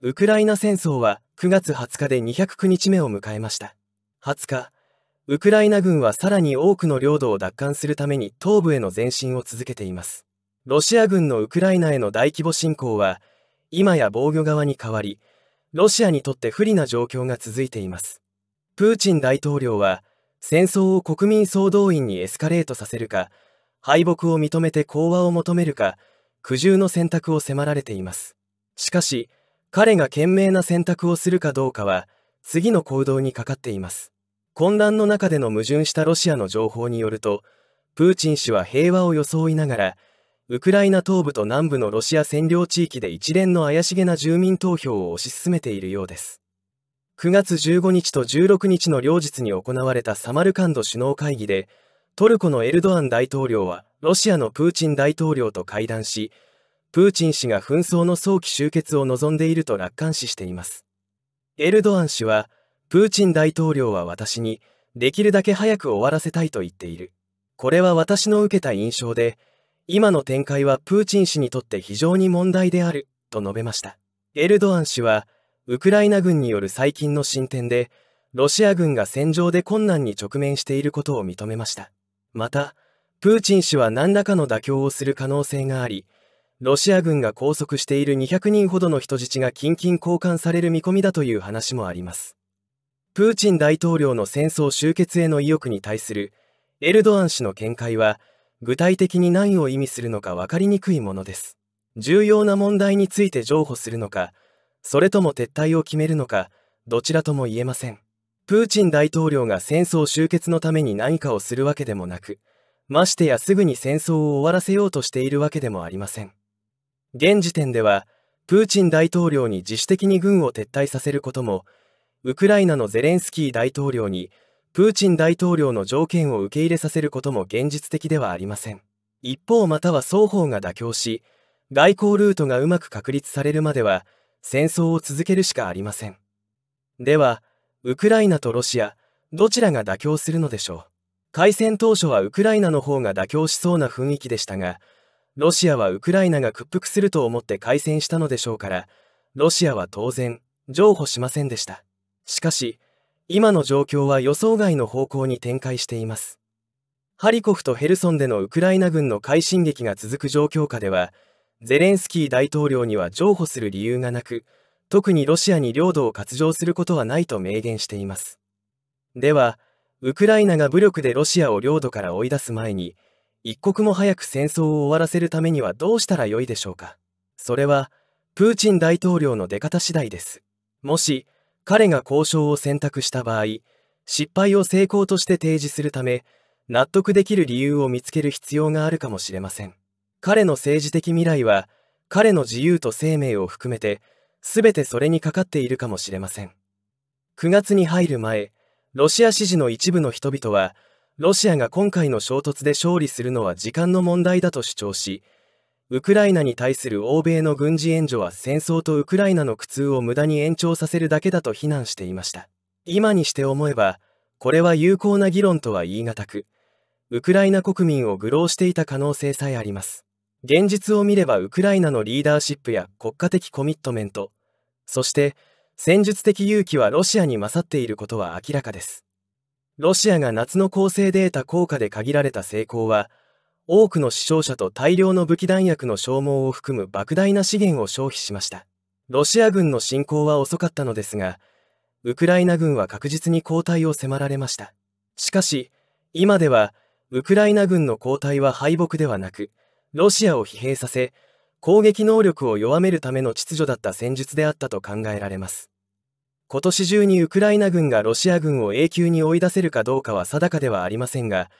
ウクライナ戦争は9月20日で209日目を迎えました。20日、ウクライナ軍はさらに多くの領土を奪還するために東部への前進を続けています。ロシア軍のウクライナへの大規模侵攻は、今や防御側に変わり、ロシアにとって不利な状況が続いています。プーチン大統領は、戦争を国民総動員にエスカレートさせるか、敗北を認めて講和を求めるか、苦渋の選択を迫られています。しかし、彼が賢明な選択をするかどうかは次の行動にかかっています混乱の中での矛盾したロシアの情報によるとプーチン氏は平和を装いながらウクライナ東部と南部のロシア占領地域で一連の怪しげな住民投票を推し進めているようです9月15日と16日の両日に行われたサマルカンド首脳会議でトルコのエルドアン大統領はロシアのプーチン大統領と会談しプーチン氏が紛争の早期終結を望んでいると楽観視しています。エルドアン氏は、プーチン大統領は私に、できるだけ早く終わらせたいと言っている。これは私の受けた印象で、今の展開はプーチン氏にとって非常に問題である、と述べました。エルドアン氏は、ウクライナ軍による最近の進展で、ロシア軍が戦場で困難に直面していることを認めました。また、プーチン氏は何らかの妥協をする可能性があり、ロシア軍が拘束している200人ほどの人質が近々交換される見込みだという話もあります。プーチン大統領の戦争終結への意欲に対するエルドアン氏の見解は具体的に何を意味するのか分かりにくいものです。重要な問題について譲歩するのか、それとも撤退を決めるのか、どちらとも言えません。プーチン大統領が戦争終結のために何かをするわけでもなく、ましてやすぐに戦争を終わらせようとしているわけでもありません。現時点ではプーチン大統領に自主的に軍を撤退させることもウクライナのゼレンスキー大統領にプーチン大統領の条件を受け入れさせることも現実的ではありません一方または双方が妥協し外交ルートがうまく確立されるまでは戦争を続けるしかありませんではウクライナとロシアどちらが妥協するのでしょう開戦当初はウクライナの方が妥協しそうな雰囲気でしたがロシアはウクライナが屈服すると思って開戦したのでしょうからロシアは当然譲歩しませんでしたしかし今の状況は予想外の方向に展開していますハリコフとヘルソンでのウクライナ軍の快進撃が続く状況下ではゼレンスキー大統領には譲歩する理由がなく特にロシアに領土を割譲することはないと明言していますではウクライナが武力でロシアを領土から追い出す前に一刻も早く戦争を終わらせるためにはどうしたらよいでしょうかそれはプーチン大統領の出方次第ですもし彼が交渉を選択した場合失敗を成功として提示するため納得できる理由を見つける必要があるかもしれません彼の政治的未来は彼の自由と生命を含めて全てそれにかかっているかもしれません9月に入る前ロシア支持の一部の人々はロシアが今回の衝突で勝利するのは時間の問題だと主張しウクライナに対する欧米の軍事援助は戦争とウクライナの苦痛を無駄に延長させるだけだと非難していました今にして思えばこれは有効な議論とは言い難くウクライナ国民を愚弄していた可能性さえあります現実を見ればウクライナのリーダーシップや国家的コミットメントそして戦術的勇気はロシアに勝っていることは明らかですロシアが夏の構成で得た効果で限られた成功は、多くの死傷者と大量の武器弾薬の消耗を含む莫大な資源を消費しました。ロシア軍の侵攻は遅かったのですが、ウクライナ軍は確実に後退を迫られました。しかし、今では、ウクライナ軍の後退は敗北ではなく、ロシアを疲弊させ、攻撃能力を弱めるための秩序だった戦術であったと考えられます。今年中にウクライナ軍がロシア軍を永久に追い出せるかどうかは定かではありませんが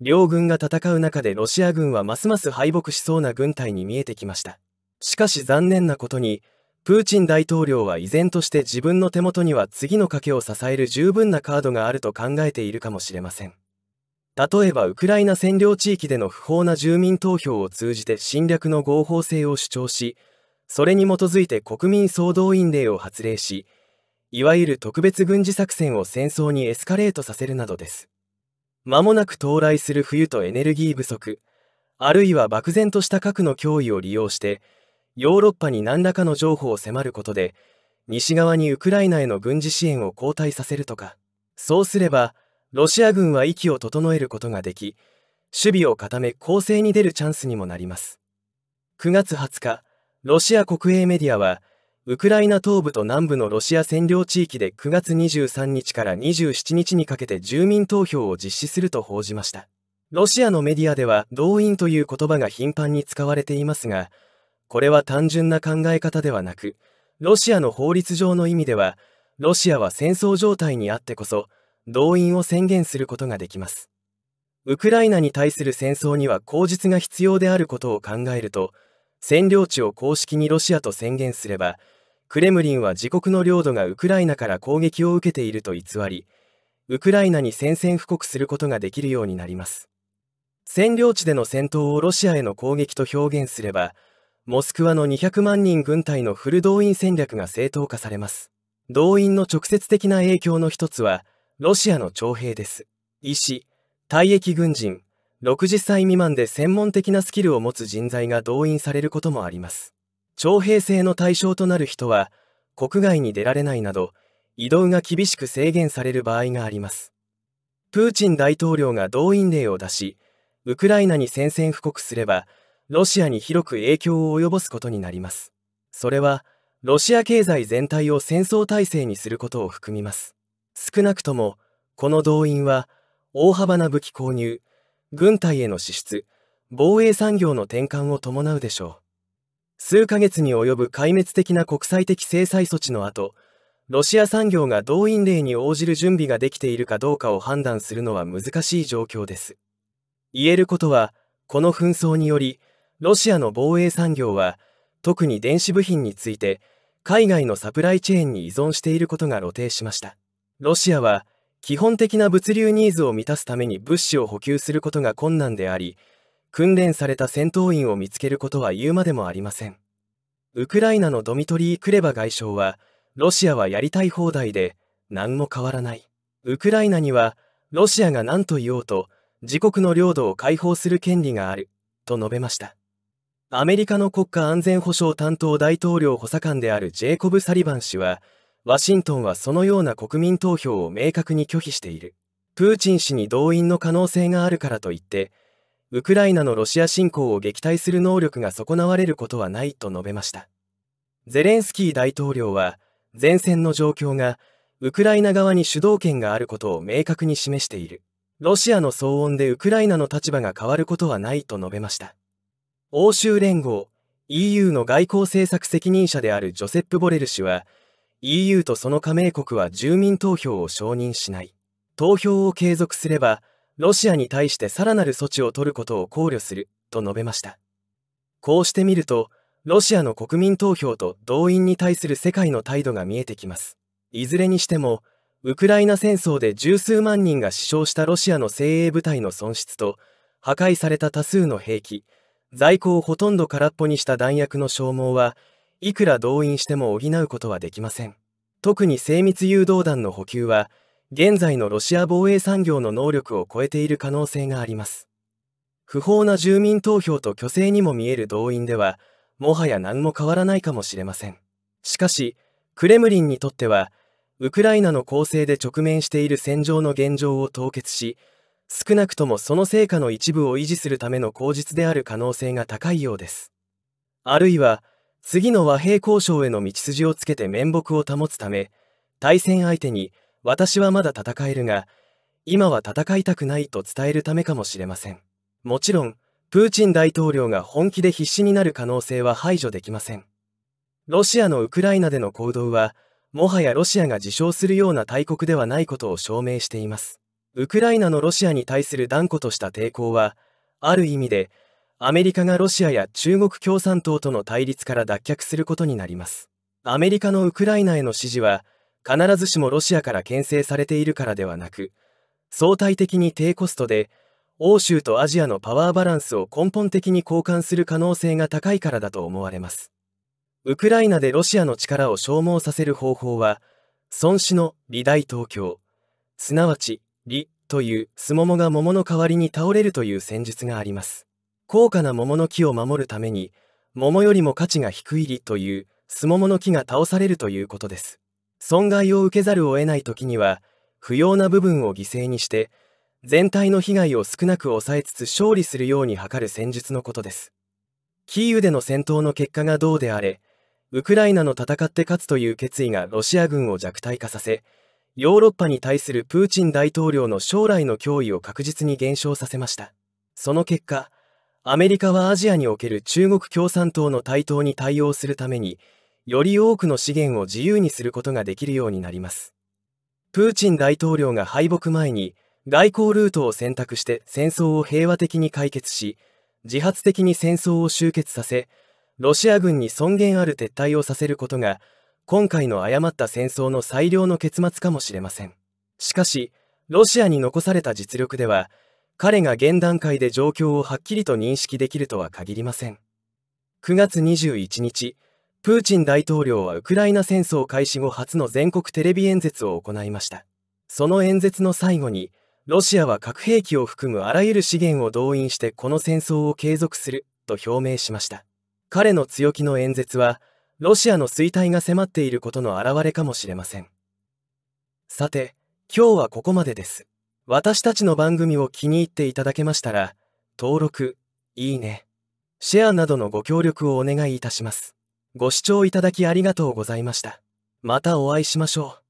両軍が戦う中でロシア軍はますます敗北しそうな軍隊に見えてきましたしかし残念なことにプーチン大統領は依然として自分の手元には次の賭けを支える十分なカードがあると考えているかもしれません例えばウクライナ占領地域での不法な住民投票を通じて侵略の合法性を主張しそれに基づいて国民総動員令を発令しいわゆる特別軍事作戦を戦争にエスカレートさせるなどです間もなく到来する冬とエネルギー不足あるいは漠然とした核の脅威を利用してヨーロッパに何らかの譲歩を迫ることで西側にウクライナへの軍事支援を後退させるとかそうすればロシア軍は息を整えることができ守備を固め攻勢に出るチャンスにもなります9月20日ロシア国営メディアはウクライナ東部と南部のロシア占領地域で9月23日から27日にかけて住民投票を実施すると報じました。ロシアのメディアでは動員という言葉が頻繁に使われていますが、これは単純な考え方ではなく、ロシアの法律上の意味では、ロシアは戦争状態にあってこそ、動員を宣言することができます。ウクライナに対する戦争には口実が必要であることを考えると、占領地を公式にロシアと宣言すれば、クレムリンは自国の領土がウクライナから攻撃を受けていると偽り、ウクライナに宣戦布告することができるようになります。占領地での戦闘をロシアへの攻撃と表現すれば、モスクワの200万人軍隊のフル動員戦略が正当化されます。動員の直接的な影響の一つは、ロシアの徴兵です。医師、退役軍人、60歳未満で専門的なスキルを持つ人材が動員されることもあります。徴兵制の対象となる人は国外に出られないなど移動が厳しく制限される場合がありますプーチン大統領が動員令を出しウクライナに宣戦布告すればロシアに広く影響を及ぼすことになりますそれはロシア経済全体を戦争体制にすることを含みます少なくともこの動員は大幅な武器購入軍隊への支出防衛産業の転換を伴うでしょう数ヶ月に及ぶ壊滅的な国際的制裁措置の後、ロシア産業が動員令に応じる準備ができているかどうかを判断するのは難しい状況です。言えることは、この紛争により、ロシアの防衛産業は、特に電子部品について、海外のサプライチェーンに依存していることが露呈しました。ロシアは、基本的な物流ニーズを満たすために物資を補給することが困難であり、訓練された戦闘員を見つけることは言うまでもありません。ウクライナのドミトリー・クレバ外相は、ロシアはやりたい放題で、何も変わらない。ウクライナには、ロシアが何と言おうと、自国の領土を解放する権利がある、と述べました。アメリカの国家安全保障担当大統領補佐官であるジェイコブ・サリバン氏は、ワシントンはそのような国民投票を明確に拒否している。プーチン氏に動員の可能性があるからといって、ウクライナのロシア侵攻を撃退する能力が損なわれることはないと述べましたゼレンスキー大統領は前線の状況がウクライナ側に主導権があることを明確に示しているロシアの騒音でウクライナの立場が変わることはないと述べました欧州連合 EU の外交政策責任者であるジョセップ・ボレル氏は EU とその加盟国は住民投票を承認しない投票を継続すればロシアに対してさらなる措置を取ることを考慮すると述べましたこうしてみるとロシアの国民投票と動員に対する世界の態度が見えてきますいずれにしてもウクライナ戦争で十数万人が死傷したロシアの精鋭部隊の損失と破壊された多数の兵器在庫をほとんど空っぽにした弾薬の消耗はいくら動員しても補うことはできません特に精密誘導弾の補給は現在のロシア防衛産業の能力を超えている可能性があります。不法な住民投票と虚勢にも見える動員では、もはや何も変わらないかもしれません。しかし、クレムリンにとっては、ウクライナの攻勢で直面している戦場の現状を凍結し、少なくともその成果の一部を維持するための口実である可能性が高いようです。あるいは、次の和平交渉への道筋をつけて面目を保つため、対戦相手に、私はまだ戦えるが、今は戦いたくないと伝えるためかもしれません。もちろん、プーチン大統領が本気で必死になる可能性は排除できません。ロシアのウクライナでの行動は、もはやロシアが自称するような大国ではないことを証明しています。ウクライナのロシアに対する断固とした抵抗は、ある意味で、アメリカがロシアや中国共産党との対立から脱却することになります。アメリカのウクライナへの支持は、必ずしもロシアから牽制されているからではなく相対的に低コストで欧州とアジアのパワーバランスを根本的に交換する可能性が高いからだと思われますウクライナでロシアの力を消耗させる方法は孫子の「利大東京」すなわち「利」というすももが桃の代わりに倒れるという戦術があります高価な桃の木を守るために桃よりも価値が低い利というすももの木が倒されるということです損害を受けざるを得ない時には不要な部分を犠牲にして全体の被害を少なく抑えつつ勝利するように図る戦術のことですキーウでの戦闘の結果がどうであれウクライナの戦って勝つという決意がロシア軍を弱体化させヨーロッパに対するプーチン大統領の将来の脅威を確実に減少させましたその結果アメリカはアジアにおける中国共産党の台頭に対応するためにより多くの資源を自由にすることができるようになります。プーチン大統領が敗北前に外交ルートを選択して戦争を平和的に解決し、自発的に戦争を終結させ、ロシア軍に尊厳ある撤退をさせることが、今回の誤った戦争の最良の結末かもしれません。しかし、ロシアに残された実力では、彼が現段階で状況をはっきりと認識できるとは限りません。9月21日、プーチン大統領はウクライナ戦争開始後初の全国テレビ演説を行いましたその演説の最後にロシアは核兵器を含むあらゆる資源を動員してこの戦争を継続すると表明しました彼の強気の演説はロシアの衰退が迫っていることの表れかもしれませんさて今日はここまでです私たちの番組を気に入っていただけましたら登録いいねシェアなどのご協力をお願いいたしますご視聴いただきありがとうございました。またお会いしましょう。